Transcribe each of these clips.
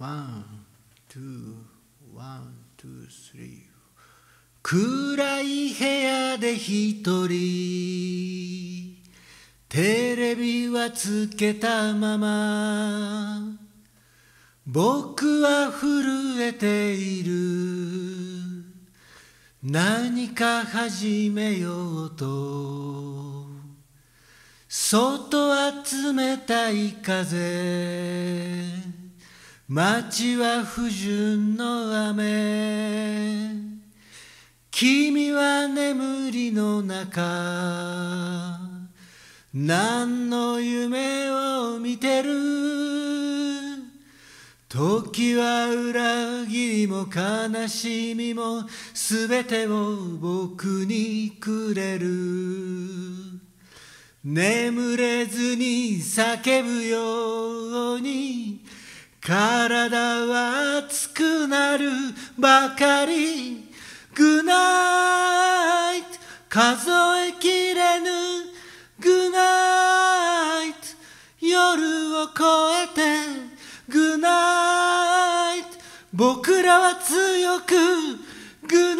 ワン、ツー、ワン、ツー、スリー。暗い部屋で一人テレビはつけたまま僕は震えている何か始めようと外は冷たい風街は不純の雨君は眠りの中何の夢を見てる時は裏切りも悲しみも全てを僕にくれる眠れずに叫ぶよ体は熱くなるばかり night 数えきれぬ night 夜を越えて night 僕らは強く night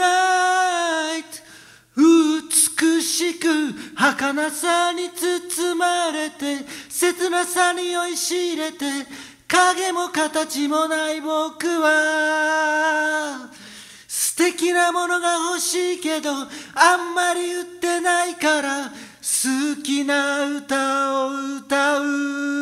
美しく儚さに包まれて切なさに酔いしれて影も形もない僕は素敵なものが欲しいけどあんまり売ってないから好きな歌を歌う